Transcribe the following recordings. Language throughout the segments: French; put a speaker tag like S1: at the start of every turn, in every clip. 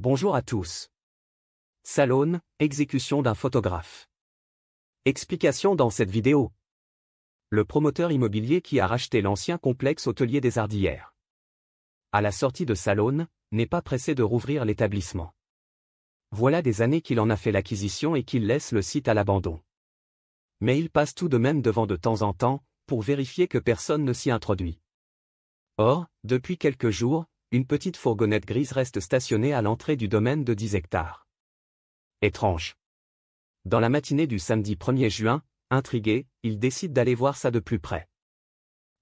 S1: Bonjour à tous. Salone, exécution d'un photographe. Explication dans cette vidéo. Le promoteur immobilier qui a racheté l'ancien complexe hôtelier des Ardillères. À la sortie de Salone, n'est pas pressé de rouvrir l'établissement. Voilà des années qu'il en a fait l'acquisition et qu'il laisse le site à l'abandon. Mais il passe tout de même devant de temps en temps, pour vérifier que personne ne s'y introduit. Or, depuis quelques jours, une petite fourgonnette grise reste stationnée à l'entrée du domaine de 10 hectares. Étrange. Dans la matinée du samedi 1er juin, intrigué, il décide d'aller voir ça de plus près.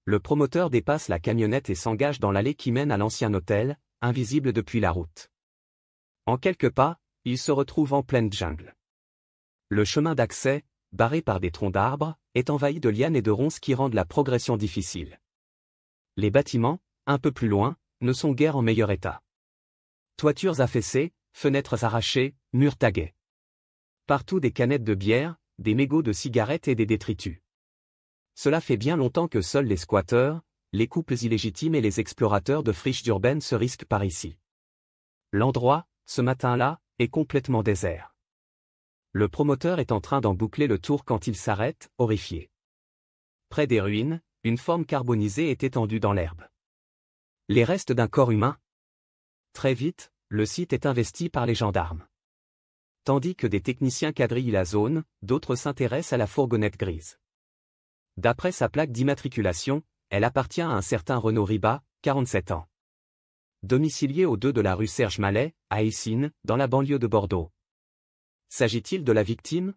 S1: Le promoteur dépasse la camionnette et s'engage dans l'allée qui mène à l'ancien hôtel, invisible depuis la route. En quelques pas, il se retrouve en pleine jungle. Le chemin d'accès, barré par des troncs d'arbres, est envahi de lianes et de ronces qui rendent la progression difficile. Les bâtiments, un peu plus loin, ne sont guère en meilleur état. Toitures affaissées, fenêtres arrachées, murs tagués. Partout des canettes de bière, des mégots de cigarettes et des détritus. Cela fait bien longtemps que seuls les squatteurs, les couples illégitimes et les explorateurs de friches d'urbaines se risquent par ici. L'endroit, ce matin-là, est complètement désert. Le promoteur est en train d'en boucler le tour quand il s'arrête, horrifié. Près des ruines, une forme carbonisée est étendue dans l'herbe. Les restes d'un corps humain Très vite, le site est investi par les gendarmes. Tandis que des techniciens quadrillent la zone, d'autres s'intéressent à la fourgonnette grise. D'après sa plaque d'immatriculation, elle appartient à un certain Renaud Riba, 47 ans. Domicilié au 2 de la rue Serge Mallet, à Essines, dans la banlieue de Bordeaux. S'agit-il de la victime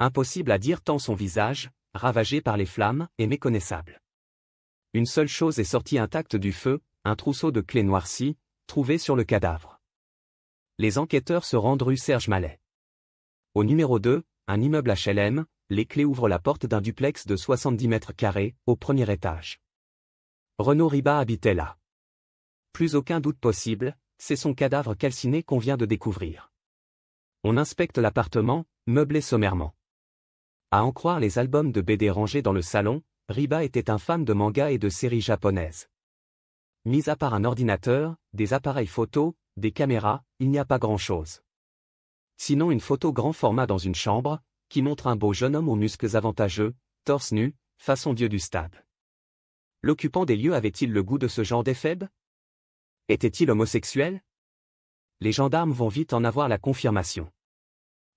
S1: Impossible à dire tant son visage, ravagé par les flammes, est méconnaissable. Une seule chose est sortie intacte du feu, un trousseau de clés noircies, trouvé sur le cadavre. Les enquêteurs se rendent rue Serge Mallet. Au numéro 2, un immeuble HLM, les clés ouvrent la porte d'un duplex de 70 mètres carrés, au premier étage. Renaud Riba habitait là. Plus aucun doute possible, c'est son cadavre calciné qu'on vient de découvrir. On inspecte l'appartement, meublé sommairement. À en croire les albums de BD rangés dans le salon, Riba était un fan de manga et de séries japonaises. Mis à part un ordinateur, des appareils photos, des caméras, il n'y a pas grand-chose. Sinon une photo grand format dans une chambre, qui montre un beau jeune homme aux muscles avantageux, torse nu, façon dieu du stade. L'occupant des lieux avait-il le goût de ce genre d'éphèbe Était-il homosexuel Les gendarmes vont vite en avoir la confirmation.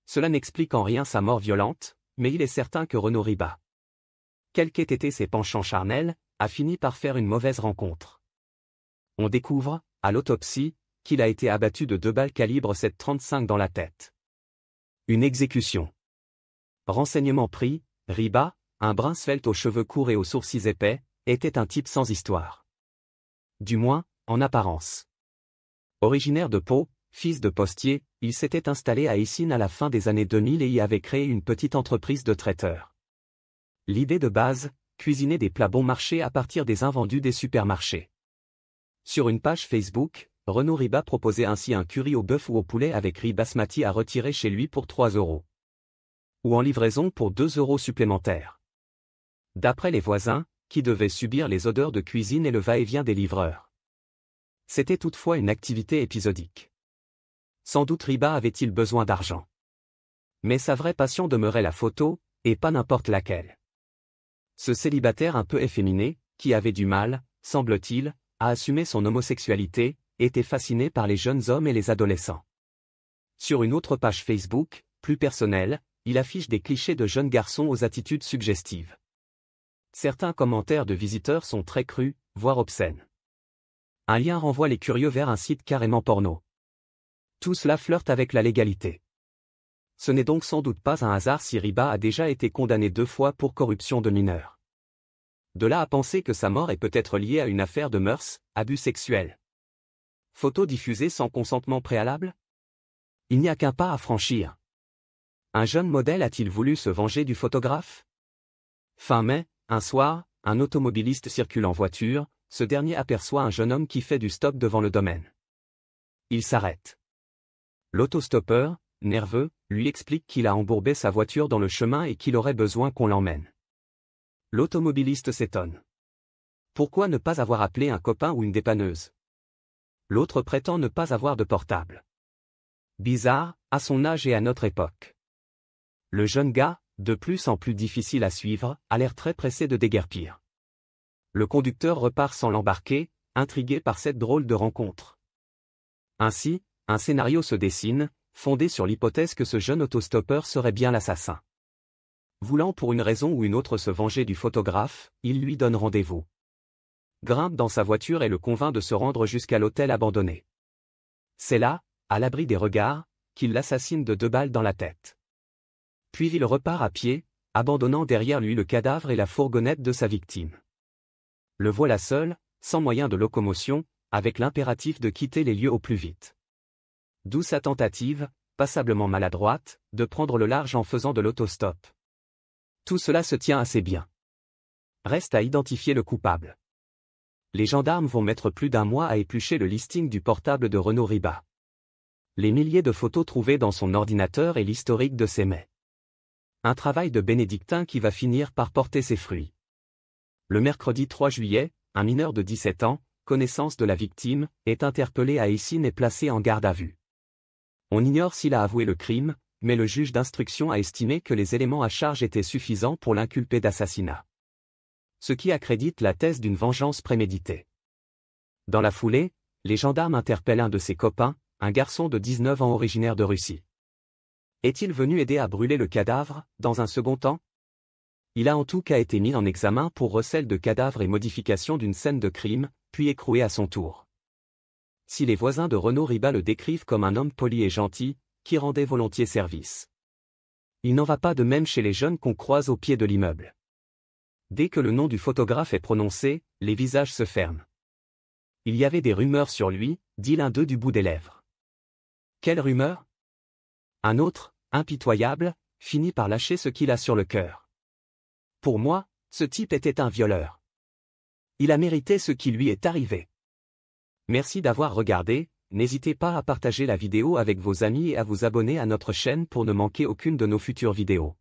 S1: Cela n'explique en rien sa mort violente, mais il est certain que Renaud Riba quels qu'aient été ses penchants charnels, a fini par faire une mauvaise rencontre. On découvre, à l'autopsie, qu'il a été abattu de deux balles calibre 7.35 dans la tête. Une exécution. Renseignement pris, Riba, un brun svelte aux cheveux courts et aux sourcils épais, était un type sans histoire. Du moins, en apparence. Originaire de Pau, fils de postier, il s'était installé à Essine à la fin des années 2000 et y avait créé une petite entreprise de traiteurs. L'idée de base, cuisiner des plats bon marché à partir des invendus des supermarchés. Sur une page Facebook, Renaud Riba proposait ainsi un curry au bœuf ou au poulet avec riz basmati à retirer chez lui pour 3 euros. Ou en livraison pour 2 euros supplémentaires. D'après les voisins, qui devaient subir les odeurs de cuisine et le va-et-vient des livreurs. C'était toutefois une activité épisodique. Sans doute Riba avait-il besoin d'argent. Mais sa vraie passion demeurait la photo, et pas n'importe laquelle. Ce célibataire un peu efféminé, qui avait du mal, semble-t-il, à assumer son homosexualité, était fasciné par les jeunes hommes et les adolescents. Sur une autre page Facebook, plus personnelle, il affiche des clichés de jeunes garçons aux attitudes suggestives. Certains commentaires de visiteurs sont très crus, voire obscènes. Un lien renvoie les curieux vers un site carrément porno. Tout cela flirte avec la légalité. Ce n'est donc sans doute pas un hasard si Riba a déjà été condamné deux fois pour corruption de mineurs. De là à penser que sa mort est peut-être liée à une affaire de mœurs, abus sexuels. Photos diffusées sans consentement préalable Il n'y a qu'un pas à franchir. Un jeune modèle a-t-il voulu se venger du photographe Fin mai, un soir, un automobiliste circule en voiture, ce dernier aperçoit un jeune homme qui fait du stop devant le domaine. Il s'arrête. L'autostoppeur, nerveux, lui explique qu'il a embourbé sa voiture dans le chemin et qu'il aurait besoin qu'on l'emmène. L'automobiliste s'étonne. Pourquoi ne pas avoir appelé un copain ou une dépanneuse L'autre prétend ne pas avoir de portable. Bizarre, à son âge et à notre époque. Le jeune gars, de plus en plus difficile à suivre, a l'air très pressé de déguerpir. Le conducteur repart sans l'embarquer, intrigué par cette drôle de rencontre. Ainsi, un scénario se dessine, Fondé sur l'hypothèse que ce jeune autostoppeur serait bien l'assassin. Voulant pour une raison ou une autre se venger du photographe, il lui donne rendez-vous. Grimpe dans sa voiture et le convainc de se rendre jusqu'à l'hôtel abandonné. C'est là, à l'abri des regards, qu'il l'assassine de deux balles dans la tête. Puis il repart à pied, abandonnant derrière lui le cadavre et la fourgonnette de sa victime. Le voilà seul, sans moyen de locomotion, avec l'impératif de quitter les lieux au plus vite. D'où sa tentative, passablement maladroite, de prendre le large en faisant de l'autostop. Tout cela se tient assez bien. Reste à identifier le coupable. Les gendarmes vont mettre plus d'un mois à éplucher le listing du portable de Renaud Riba. Les milliers de photos trouvées dans son ordinateur et l'historique de ses mets. Un travail de bénédictin qui va finir par porter ses fruits. Le mercredi 3 juillet, un mineur de 17 ans, connaissance de la victime, est interpellé à Issy et placé en garde à vue. On ignore s'il a avoué le crime, mais le juge d'instruction a estimé que les éléments à charge étaient suffisants pour l'inculper d'assassinat. Ce qui accrédite la thèse d'une vengeance préméditée. Dans la foulée, les gendarmes interpellent un de ses copains, un garçon de 19 ans originaire de Russie. Est-il venu aider à brûler le cadavre, dans un second temps Il a en tout cas été mis en examen pour recel de cadavre et modification d'une scène de crime, puis écroué à son tour si les voisins de Renaud Ribat le décrivent comme un homme poli et gentil, qui rendait volontiers service. Il n'en va pas de même chez les jeunes qu'on croise au pied de l'immeuble. Dès que le nom du photographe est prononcé, les visages se ferment. Il y avait des rumeurs sur lui, dit l'un d'eux du bout des lèvres. Quelle rumeur Un autre, impitoyable, finit par lâcher ce qu'il a sur le cœur. Pour moi, ce type était un violeur. Il a mérité ce qui lui est arrivé. Merci d'avoir regardé, n'hésitez pas à partager la vidéo avec vos amis et à vous abonner à notre chaîne pour ne manquer aucune de nos futures vidéos.